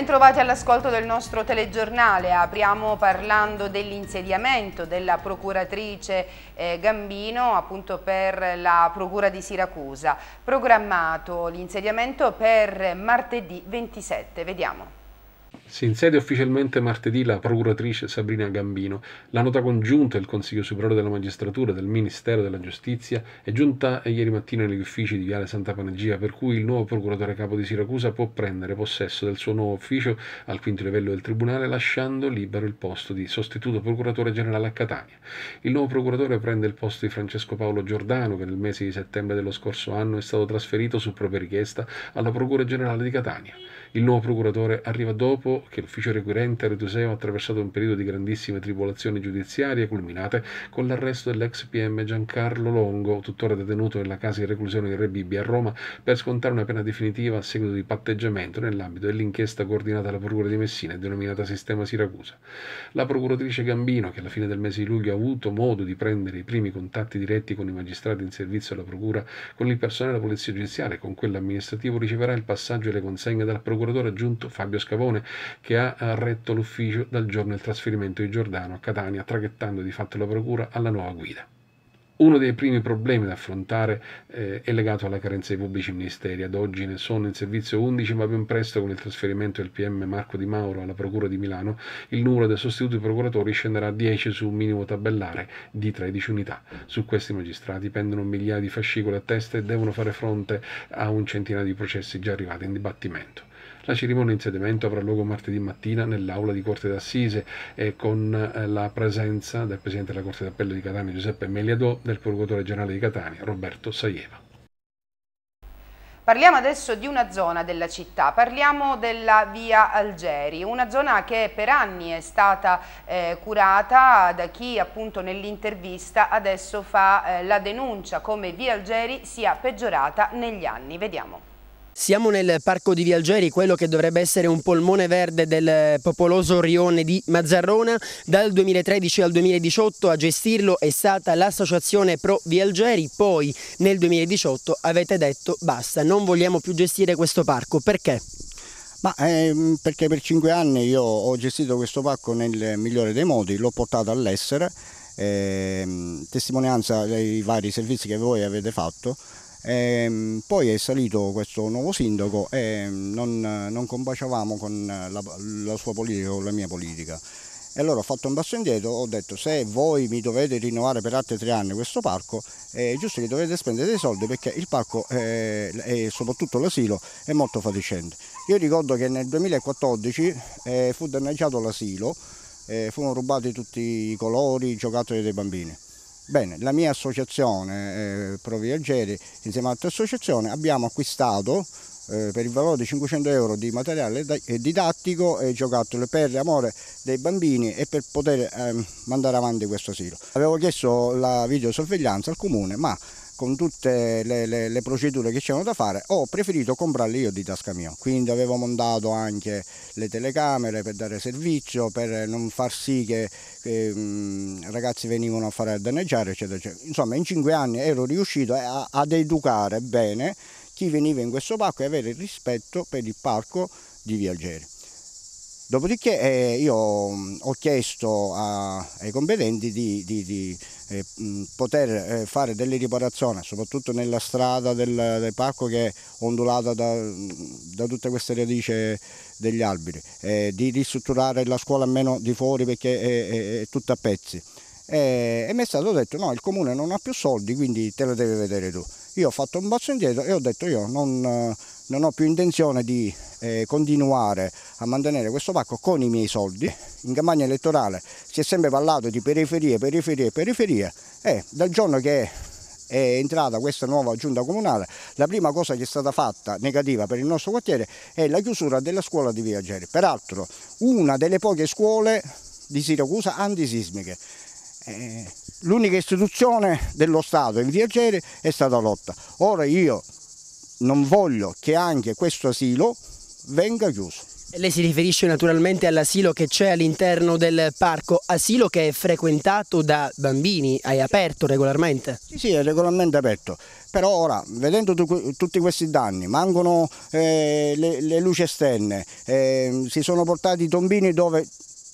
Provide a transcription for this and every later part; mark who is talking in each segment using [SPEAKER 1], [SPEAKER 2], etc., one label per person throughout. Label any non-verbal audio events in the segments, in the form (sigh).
[SPEAKER 1] Bentrovati all'ascolto del nostro telegiornale, apriamo parlando dell'insediamento della procuratrice eh, Gambino appunto per la procura di Siracusa, programmato l'insediamento per martedì 27, vediamo.
[SPEAKER 2] Si insedia ufficialmente martedì la procuratrice Sabrina Gambino. La nota congiunta del Consiglio Superiore della Magistratura, e del Ministero della Giustizia è giunta ieri mattina negli uffici di Viale Santa Panagia, per cui il nuovo procuratore capo di Siracusa può prendere possesso del suo nuovo ufficio al quinto livello del Tribunale, lasciando libero il posto di sostituto procuratore generale a Catania. Il nuovo procuratore prende il posto di Francesco Paolo Giordano, che nel mese di settembre dello scorso anno è stato trasferito su propria richiesta alla Procura Generale di Catania. Il nuovo procuratore arriva dopo che l'ufficio requirente Reduseo ha attraversato un periodo di grandissime tribolazioni giudiziarie culminate con l'arresto dell'ex PM Giancarlo Longo, tuttora detenuto nella casa di reclusione di Re Bibbia a Roma, per scontare una pena definitiva a seguito di patteggiamento nell'ambito dell'inchiesta coordinata alla Procura di Messina e denominata Sistema Siracusa. La procuratrice Gambino, che alla fine del mese di luglio ha avuto modo di prendere i primi contatti diretti con i magistrati in servizio alla Procura, con il personale della Polizia Giudiziaria e con quello amministrativo, riceverà il passaggio e le consegne dal Procuratore procuratore aggiunto Fabio Scavone, che ha eh, retto l'ufficio dal giorno del trasferimento di Giordano a Catania, traghettando di fatto la procura alla nuova guida. Uno dei primi problemi da affrontare eh, è legato alla carenza dei pubblici ministeri. Ad oggi ne sono in servizio 11, ma ben presto con il trasferimento del PM Marco Di Mauro alla Procura di Milano, il numero dei sostituti procuratori scenderà a 10 su un minimo tabellare di 13 unità. Su questi magistrati pendono migliaia di fascicoli a testa e devono fare fronte a un centinaio di processi già arrivati in dibattimento. La cerimonia di insediamento avrà luogo martedì mattina nell'aula di Corte d'Assise eh, con la presenza del Presidente della Corte d'Appello di Catania Giuseppe Meliadò, del Procuratore Generale di Catania Roberto Saieva.
[SPEAKER 1] Parliamo adesso di una zona della città, parliamo della via Algeri, una zona che per anni è stata eh, curata da chi appunto nell'intervista adesso fa eh, la denuncia come via Algeri sia peggiorata negli anni. Vediamo.
[SPEAKER 3] Siamo nel parco di Vialgeri, quello che dovrebbe essere un polmone verde del popoloso rione di Mazzarrona. Dal 2013 al 2018 a gestirlo è stata l'associazione Pro Vialgeri, poi nel 2018 avete detto basta, non vogliamo più gestire questo parco, perché?
[SPEAKER 4] Ma, ehm, perché per cinque anni io ho gestito questo parco nel migliore dei modi, l'ho portato all'essere, ehm, testimonianza dei vari servizi che voi avete fatto, e ehm, poi è salito questo nuovo sindaco e ehm, non, non combaciavamo con la, la sua politica o la mia politica. E allora ho fatto un passo indietro, ho detto se voi mi dovete rinnovare per altri tre anni questo parco, è giusto che dovete spendere dei soldi perché il parco eh, e soprattutto l'asilo è molto fatiscente. Io ricordo che nel 2014 eh, fu danneggiato l'asilo, eh, furono rubati tutti i colori, i giocattoli dei bambini. Bene, la mia associazione eh, Pro Viaggieri, insieme ad altre associazioni, abbiamo acquistato eh, per il valore di 500 euro di materiale eh, didattico e giocattoli per l'amore dei bambini e per poter eh, mandare avanti questo asilo. Avevo chiesto la videosorveglianza al comune, ma con tutte le, le, le procedure che c'erano da fare, ho preferito comprarle io di tasca mia. Quindi avevo montato anche le telecamere per dare servizio, per non far sì che, che mh, ragazzi venivano a fare a danneggiare, eccetera, eccetera. Insomma, in cinque anni ero riuscito a, ad educare bene chi veniva in questo parco e avere rispetto per il parco di Viaggeri. Dopodiché eh, io mm, ho chiesto a, ai competenti di, di, di eh, mm, poter eh, fare delle riparazioni, soprattutto nella strada del, del parco che è ondulata da, mm, da tutte queste radici eh, degli alberi, eh, di ristrutturare la scuola almeno di fuori perché è, è, è tutta a pezzi. E, eh, e mi è stato detto no, il comune non ha più soldi, quindi te la devi vedere tu io ho fatto un passo indietro e ho detto io non, non ho più intenzione di eh, continuare a mantenere questo pacco con i miei soldi. In campagna elettorale si è sempre parlato di periferie, periferie, periferie e dal giorno che è entrata questa nuova giunta comunale, la prima cosa che è stata fatta negativa per il nostro quartiere è la chiusura della scuola di Viaggeri, peraltro una delle poche scuole di Siracusa antisismiche. Eh, l'unica istituzione dello Stato in Piacere è stata Lotta. Ora io non voglio che anche questo asilo venga chiuso.
[SPEAKER 3] Lei si riferisce naturalmente all'asilo che c'è all'interno del parco, asilo che è frequentato da bambini, è aperto regolarmente? Sì, sì, è
[SPEAKER 4] regolarmente aperto, però ora vedendo tu, tutti questi danni, mancano eh, le, le, luci esterne, eh, si sono portati i tombini dove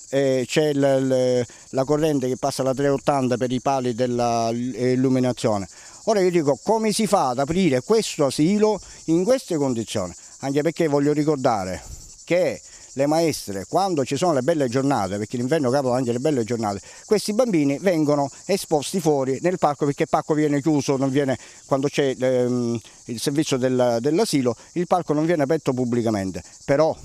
[SPEAKER 4] eh, c'è la corrente che passa alla 380 per i pali dell'illuminazione. Eh, Ora io dico come si fa ad aprire questo asilo in queste condizioni? Anche perché voglio ricordare che le maestre, quando ci sono le belle giornate, perché l'inverno capita anche le belle giornate, questi bambini vengono esposti fuori nel parco perché il parco viene chiuso, viene, quando c'è ehm, il servizio del, dell'asilo, il parco non viene aperto pubblicamente. Però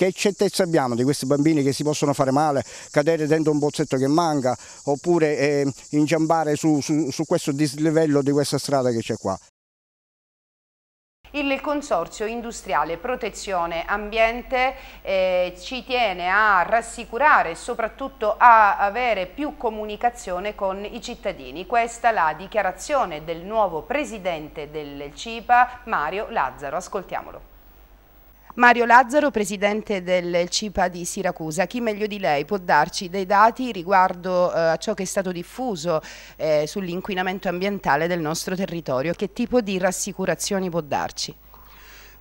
[SPEAKER 4] che certezza abbiamo di questi bambini che si possono fare male, cadere dentro un bozzetto che manca oppure eh, inciampare su, su, su questo dislivello di questa strada che c'è qua?
[SPEAKER 1] Il Consorzio Industriale Protezione Ambiente eh, ci tiene a rassicurare e soprattutto a avere più comunicazione con i cittadini. Questa è la dichiarazione del nuovo presidente del CIPA, Mario Lazzaro. Ascoltiamolo. Mario Lazzaro, presidente del CIPA di Siracusa, chi meglio di lei può darci dei dati riguardo eh, a ciò che è stato diffuso eh, sull'inquinamento ambientale del nostro territorio? Che tipo di rassicurazioni può darci?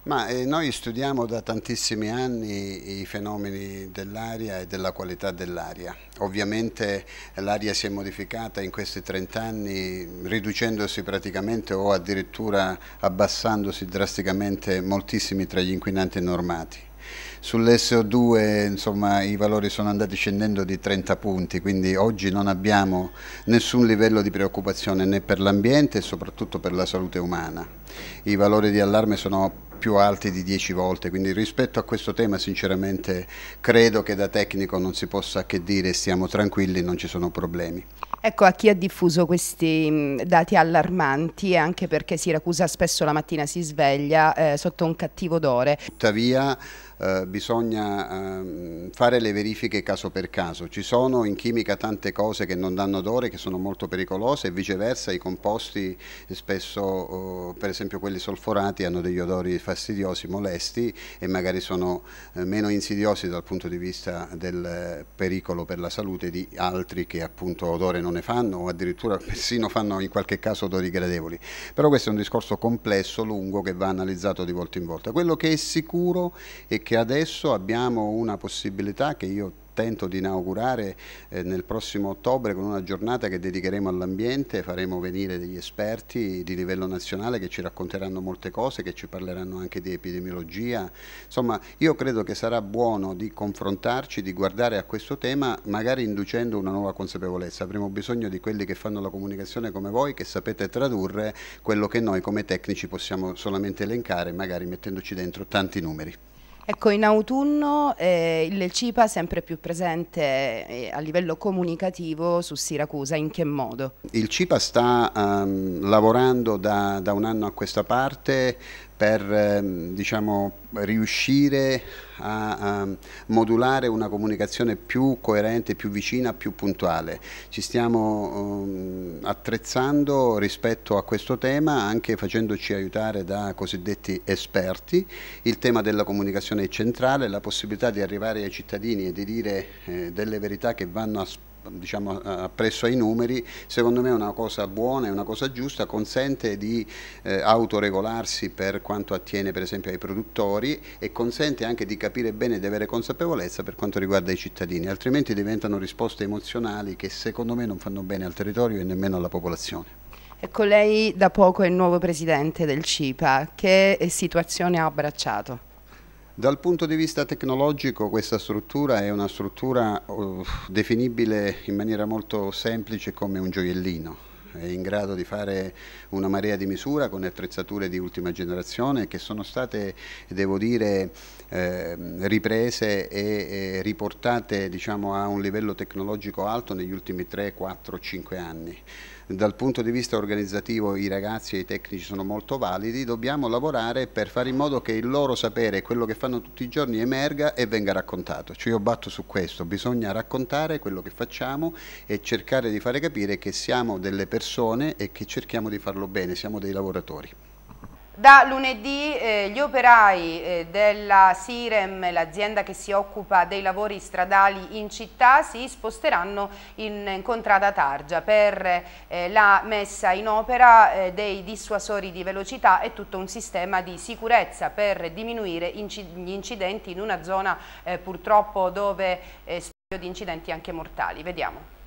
[SPEAKER 5] Ma eh, noi studiamo da tantissimi anni i fenomeni dell'aria e della qualità dell'aria. Ovviamente l'aria si è modificata in questi 30 anni riducendosi praticamente o addirittura abbassandosi drasticamente moltissimi tra gli inquinanti normati. Sull'SO2 insomma, i valori sono andati scendendo di 30 punti, quindi oggi non abbiamo nessun livello di preoccupazione né per l'ambiente e soprattutto per la salute umana. I valori di allarme sono più alti di 10 volte, quindi rispetto a questo tema sinceramente credo che da tecnico non si possa che dire stiamo tranquilli, non ci sono problemi.
[SPEAKER 1] Ecco, a chi ha diffuso questi mm, dati allarmanti, anche perché Siracusa spesso la mattina si sveglia eh, sotto un cattivo odore.
[SPEAKER 5] Tuttavia eh, bisogna eh, fare le verifiche caso per caso. Ci sono in chimica tante cose che non danno odore, che sono molto pericolose e viceversa i composti eh, spesso, eh, per esempio quelli solforati, hanno degli odori fastidiosi, molesti e magari sono eh, meno insidiosi dal punto di vista del pericolo per la salute di altri che appunto odore non ne fanno o addirittura (laughs) persino fanno in qualche caso odori gradevoli. Però questo è un discorso complesso, lungo, che va analizzato di volta in volta. Quello che è sicuro è che perché adesso abbiamo una possibilità che io tento di inaugurare eh, nel prossimo ottobre con una giornata che dedicheremo all'ambiente, faremo venire degli esperti di livello nazionale che ci racconteranno molte cose, che ci parleranno anche di epidemiologia. Insomma, io credo che sarà buono di confrontarci, di guardare a questo tema, magari inducendo una nuova consapevolezza. Avremo bisogno di quelli che fanno la comunicazione come voi, che sapete tradurre quello che noi come tecnici possiamo solamente elencare, magari mettendoci dentro tanti numeri.
[SPEAKER 1] Ecco, in autunno eh, il CIPA è sempre più presente eh, a livello comunicativo su Siracusa, in che modo?
[SPEAKER 5] Il CIPA sta um, lavorando da, da, un anno a questa parte per ehm, diciamo, riuscire a, a, modulare una comunicazione più coerente, più vicina, più puntuale. Ci stiamo um, attrezzando rispetto a questo tema anche facendoci aiutare da cosiddetti esperti. Il tema della comunicazione è centrale, la possibilità di arrivare ai cittadini e di dire eh, delle verità che vanno a diciamo, eh, appresso ai numeri, secondo me è una cosa buona, è una cosa giusta, consente di eh, autoregolarsi per quanto attiene per esempio ai produttori e consente anche di capire bene e di avere consapevolezza per quanto riguarda i cittadini, altrimenti diventano risposte emozionali che secondo me non fanno bene al territorio e nemmeno alla popolazione.
[SPEAKER 1] Ecco, lei da poco è il nuovo presidente del CIPA, che eh, situazione ha abbracciato?
[SPEAKER 5] Dal punto di vista tecnologico questa struttura è una struttura uh, definibile in maniera molto semplice come un gioiellino è in grado di fare una marea di misura con attrezzature di ultima generazione che sono state, devo dire, eh, riprese e, e riportate diciamo, a un livello tecnologico alto negli ultimi 3, 4, 5 anni dal punto di vista organizzativo i ragazzi e i tecnici sono molto validi, dobbiamo lavorare per fare in modo che il loro sapere, quello che fanno tutti i giorni, emerga e venga raccontato. Cioè io batto su questo, bisogna raccontare quello che facciamo e cercare di fare capire che siamo delle persone e che cerchiamo di farlo bene, siamo dei lavoratori.
[SPEAKER 1] Da lunedì eh, gli operai eh, della Sirem, l'azienda che si occupa dei lavori stradali in città, si sposteranno in, in contrada Targia per eh, la messa in opera eh, dei dissuasori di velocità e tutto un sistema di sicurezza per diminuire inci gli incidenti in una zona eh, purtroppo dove eh, di incidenti anche mortali. Vediamo.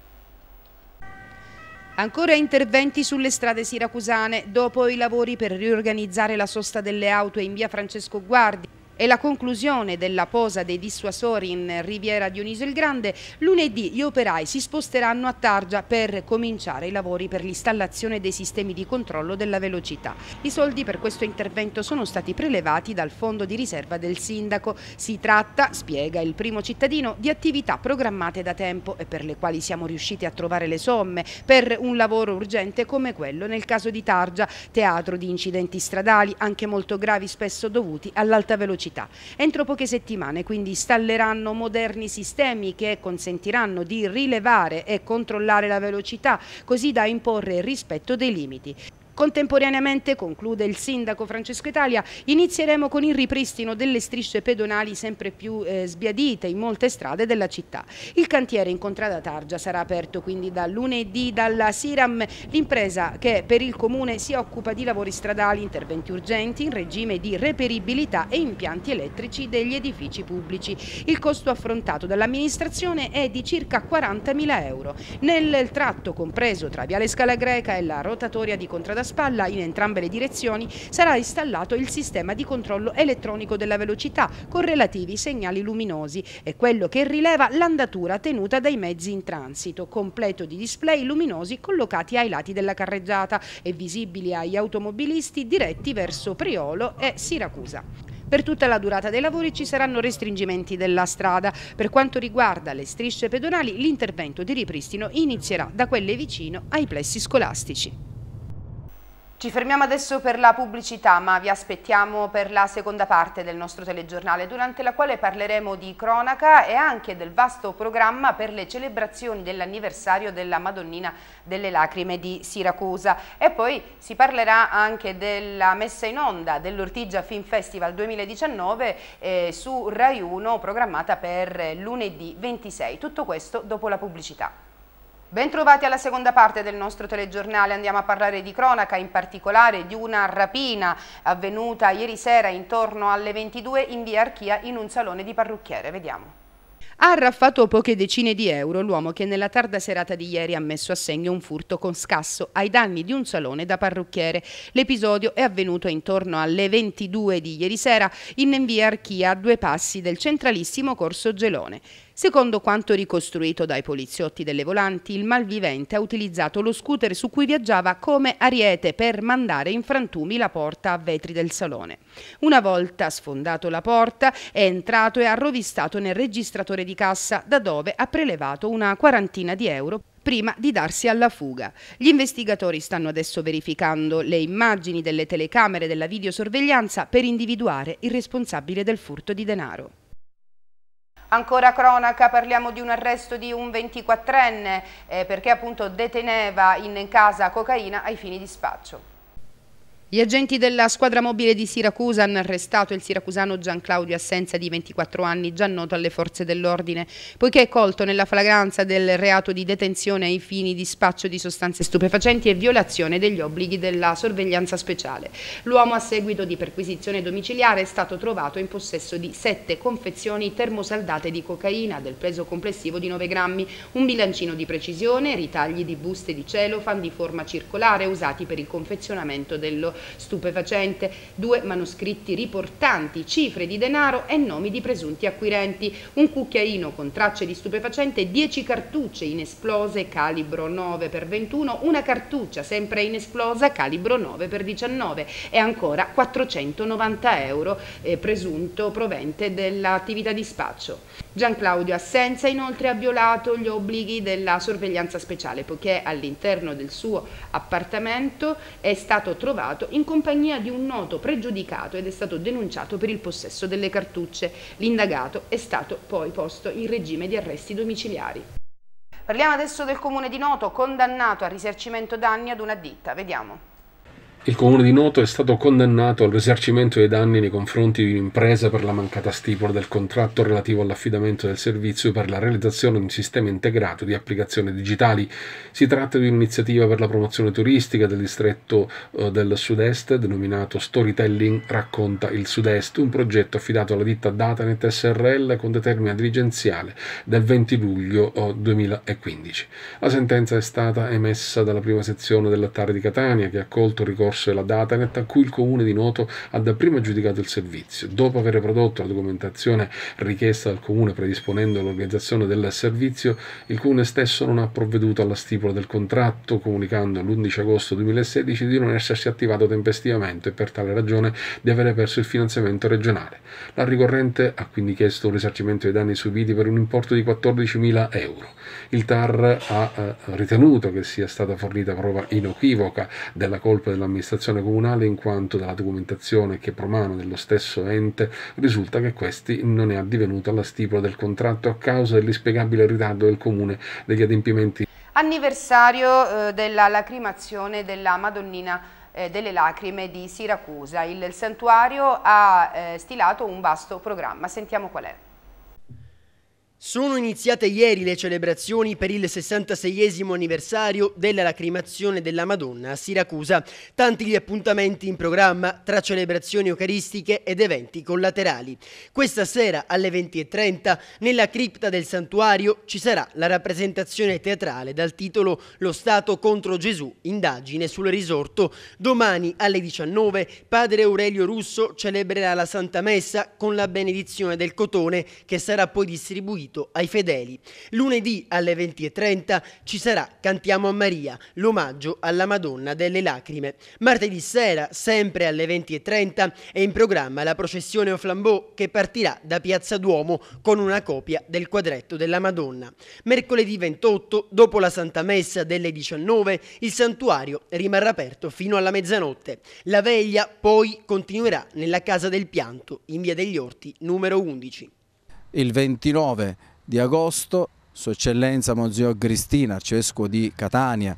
[SPEAKER 1] Ancora interventi sulle strade siracusane dopo i lavori per riorganizzare la sosta delle auto in via Francesco Guardi e la conclusione della posa dei dissuasori in Riviera Dioniso il Grande, lunedì gli operai si sposteranno a Targia per cominciare i lavori per l'installazione dei sistemi di controllo della velocità. I soldi per questo intervento sono stati prelevati dal fondo di riserva del sindaco. Si tratta, spiega il primo cittadino, di attività programmate da tempo e per le quali siamo riusciti a trovare le somme per un lavoro urgente come quello nel caso di Targia, teatro di incidenti stradali anche molto gravi spesso dovuti all'alta velocità città. Entro poche settimane quindi installeranno moderni sistemi che consentiranno di rilevare e controllare la velocità così da imporre il rispetto dei limiti. Contemporaneamente, conclude il sindaco Francesco Italia, inizieremo con il ripristino delle strisce pedonali sempre più eh, sbiadite in molte strade della città. Il cantiere in contrada Targia sarà aperto quindi da lunedì dalla Siram, l'impresa che per il comune si occupa di lavori stradali, interventi urgenti in regime di reperibilità e impianti elettrici degli edifici pubblici. Il costo affrontato dall'amministrazione è di circa 40.000 euro. Nel tratto compreso tra Viale Scala Greca e la rotatoria di contrada strada spalla in entrambe le direzioni sarà installato il sistema di controllo elettronico della velocità con relativi segnali luminosi e quello che rileva l'andatura tenuta dai mezzi in transito, completo di display luminosi collocati ai lati della carreggiata e visibili agli automobilisti diretti verso Priolo e Siracusa. Per tutta la durata dei lavori ci saranno restringimenti della strada. Per quanto riguarda le strisce pedonali, l'intervento di ripristino inizierà da quelle vicino ai plessi scolastici. Ci fermiamo adesso per la pubblicità, ma vi aspettiamo per la seconda parte del nostro telegiornale, durante la quale parleremo di cronaca e anche del vasto programma per le celebrazioni dell'anniversario della Madonnina delle Lacrime di Siracusa. E poi si parlerà anche della messa in onda dell'Ortigia Film Festival 2019 eh, su Rai 1, programmata per lunedì 26. Tutto questo dopo la pubblicità. Bentrovati alla seconda parte del nostro telegiornale, andiamo a parlare di cronaca, in particolare di una rapina avvenuta ieri sera intorno alle 22 in via Archia in un salone di parrucchiere. Vediamo. Ha arraffato poche decine di euro l'uomo che nella tarda serata di ieri ha messo a segno un furto con scasso ai danni di un salone da parrucchiere. L'episodio è avvenuto intorno alle 22 di ieri sera in via Archia a due passi del centralissimo corso Gelone. Secondo quanto ricostruito dai poliziotti delle volanti, il malvivente ha utilizzato lo scooter su cui viaggiava come ariete per mandare in frantumi la porta a vetri del salone. Una volta sfondato la porta, è entrato e ha rovistato nel registratore di cassa, da dove ha prelevato una quarantina di euro prima di darsi alla fuga. Gli investigatori stanno adesso verificando le immagini delle telecamere della videosorveglianza per individuare il responsabile del furto di denaro. Ancora cronaca, parliamo di un arresto di un 24enne eh, perché appunto deteneva in casa cocaina ai fini di spaccio. Gli agenti della squadra mobile di Siracusa hanno arrestato il siracusano Gian Claudio Assenza di 24 anni, già noto alle forze dell'ordine, poiché è colto nella flagranza del reato di detenzione ai fini di spaccio di sostanze stupefacenti e violazione degli obblighi della sorveglianza speciale. L'uomo a seguito di perquisizione domiciliare è stato trovato in possesso di sette confezioni termosaldate di cocaina del peso complessivo di 9 grammi, un bilancino di precisione, ritagli di buste di celofan di forma circolare usati per il confezionamento dello stupefacente, due manoscritti riportanti cifre di denaro e nomi di presunti acquirenti, un cucchiaino con tracce di stupefacente, 10 cartucce inesplose calibro 9x21, una cartuccia sempre inesplosa calibro 9x19 e ancora 490 euro eh, presunto provente dell'attività di spaccio. Gian Claudio Assenza inoltre ha violato gli obblighi della sorveglianza speciale poiché all'interno del suo appartamento è stato trovato in compagnia di un noto pregiudicato ed è stato denunciato per il possesso delle cartucce. L'indagato è stato poi posto in regime di arresti domiciliari. Parliamo adesso del comune di Noto, condannato a risarcimento danni ad una ditta. Vediamo.
[SPEAKER 2] Il comune di Noto è stato condannato al risarcimento dei danni nei confronti di un'impresa per la mancata stipula del contratto relativo all'affidamento del servizio per la realizzazione di un sistema integrato di applicazioni digitali. Si tratta di un'iniziativa per la promozione turistica del distretto eh, del sud-est denominato Storytelling Racconta il Sud-Est, un progetto affidato alla ditta Datanet SRL con determina dirigenziale del 20 luglio 2015. Eh, la sentenza è stata emessa dalla prima sezione dell'attare di Catania che ha accolto il ricorso corso la data a cui il comune di Noto ha dapprima giudicato il servizio. Dopo aver prodotto la documentazione richiesta dal comune predisponendo l'organizzazione del servizio, il comune stesso non ha provveduto alla stipula del contratto, comunicando l'11 agosto 2016 di non essersi attivato tempestivamente e per tale ragione di avere perso il finanziamento regionale. La ricorrente ha quindi chiesto un risarcimento dei danni subiti per un importo di 14.000 euro. Il TAR ha eh, ritenuto che sia stata fornita prova inequivoca della colpa dell'amministrazione dell'amministrazione comunale in quanto dalla documentazione che promana dello stesso ente risulta che questi non è addivenuto alla stipula del contratto a causa dell'inspiegabile ritardo del comune degli adempimenti.
[SPEAKER 1] Anniversario eh, della lacrimazione della Madonnina eh, delle lacrime di Siracusa. Il santuario ha eh, stilato un vasto programma, sentiamo qual è.
[SPEAKER 3] Sono iniziate ieri le celebrazioni per il 66 anniversario della lacrimazione della Madonna a Siracusa. Tanti gli appuntamenti in programma tra celebrazioni eucaristiche ed eventi collaterali. Questa sera alle 20.30 nella cripta del santuario ci sarà la rappresentazione teatrale dal titolo Lo Stato contro Gesù, indagine sul risorto. Domani alle 19 padre Aurelio Russo celebrerà la Santa Messa con la benedizione del cotone che sarà poi distribuita sentito ai fedeli. Lunedì alle 20.30 ci sarà Cantiamo a Maria, l'omaggio alla Madonna delle Lacrime. Martedì sera, sempre alle 20.30, è in programma la processione o flambeau che partirà da Piazza Duomo con una copia del quadretto della Madonna. Mercoledì 28, dopo la Santa Messa delle 19, il santuario rimarrà aperto fino alla mezzanotte. La veglia poi continuerà nella Casa del Pianto, in via degli Orti numero 11
[SPEAKER 6] il 29 di agosto sua Eccellenza Monsignor Cristina, arcivescovo di Catania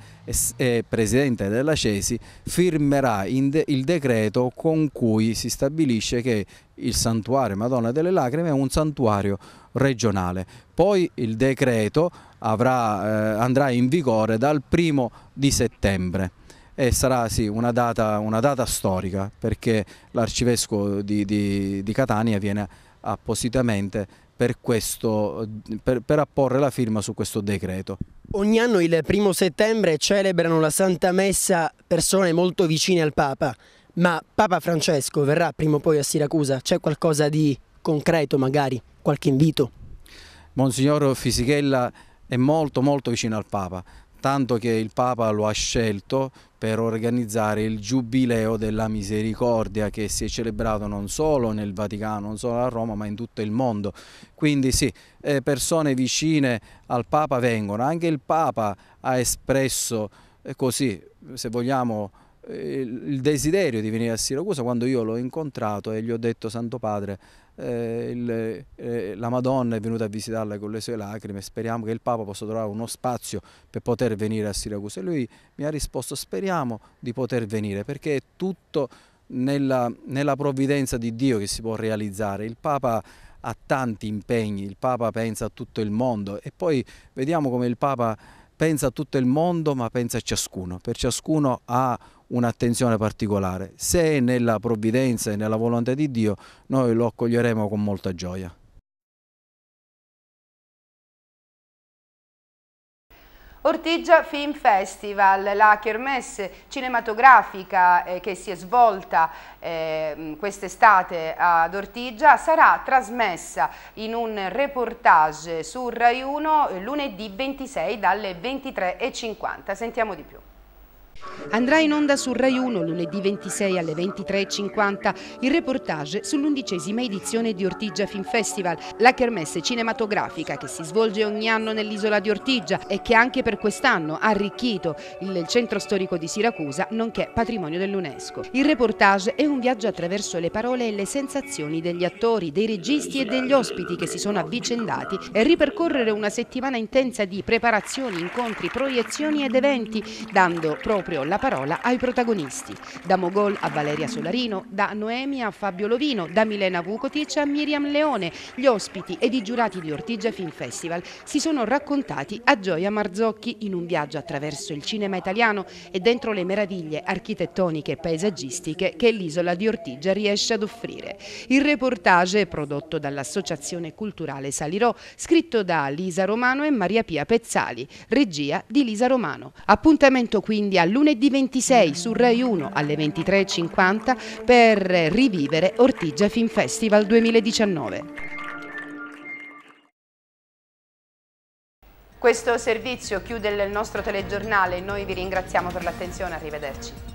[SPEAKER 6] e, presidente della Cesi, firmerà il decreto con cui si stabilisce che il santuario Madonna delle Lacrime è un santuario regionale. Poi il decreto avrà, eh, andrà in vigore dal primo di settembre e sarà sì, una, data, una data storica perché l'arcivescovo di, di, di Catania viene appositamente per, questo, per, per apporre la firma su questo decreto.
[SPEAKER 3] Ogni anno il primo settembre celebrano la Santa Messa persone molto vicine al Papa, ma Papa Francesco verrà prima o poi a Siracusa? C'è qualcosa di concreto magari? Qualche invito?
[SPEAKER 6] Monsignor Fisichella è molto molto vicino al Papa, tanto che il Papa lo ha scelto per organizzare il Giubileo della Misericordia che si è celebrato non solo nel Vaticano, non solo a Roma, ma in tutto il mondo. Quindi sì, eh, persone vicine al Papa vengono, anche il Papa ha espresso eh, così, se vogliamo, eh, il desiderio di venire a Siracusa quando io l'ho incontrato e gli ho detto Santo Padre eh, il, eh, la Madonna è venuta a visitarla con le sue lacrime, speriamo che il Papa possa trovare uno spazio per poter venire a Siracusa. E lui mi ha risposto speriamo di poter venire perché è tutto nella, nella provvidenza di Dio che si può realizzare. Il Papa ha tanti impegni, il Papa pensa a tutto il mondo e poi vediamo come il Papa pensa a tutto il mondo ma pensa a ciascuno, per ciascuno ha un'attenzione particolare. Se è nella provvidenza e nella volontà di Dio noi lo accoglieremo con molta gioia.
[SPEAKER 1] Ortigia Film Festival, la kermesse cinematografica eh, che si è svolta eh, quest'estate ad Ortigia sarà trasmessa in un reportage su Rai 1 eh, lunedì 26 dalle 23.50. Sentiamo di più. Andrà in onda su Rai 1 lunedì 26 alle 23.50 il reportage sull'undicesima edizione di Ortigia Film Festival, la kermesse cinematografica che si svolge ogni anno nell'isola di Ortigia e che anche per quest'anno ha arricchito il centro storico di Siracusa, nonché patrimonio dell'UNESCO. Il reportage è un viaggio attraverso le parole e le sensazioni degli attori, dei registi e degli ospiti che si sono avvicendati e ripercorrere una settimana intensa di preparazioni, incontri, proiezioni ed eventi, dando proprio proprio la parola ai protagonisti. Da Mogol a Valeria Solarino, da Noemi a Fabio Lovino, da Milena Vukotic a Miriam Leone, gli ospiti ed i giurati di Ortigia Film Festival si sono raccontati a Gioia Marzocchi in un viaggio attraverso il cinema italiano e dentro le meraviglie architettoniche e paesaggistiche che l'isola di Ortigia riesce ad offrire. Il reportage prodotto dall'Associazione Culturale Salirò, scritto da Lisa Romano e Maria Pia Pezzali, regia di Lisa Romano. Appuntamento quindi all'ultimo lunedì 26 su Rai 1 alle 23.50 per rivivere Ortigia Film Festival 2019. Questo servizio chiude il nostro telegiornale, noi vi ringraziamo per l'attenzione, arrivederci.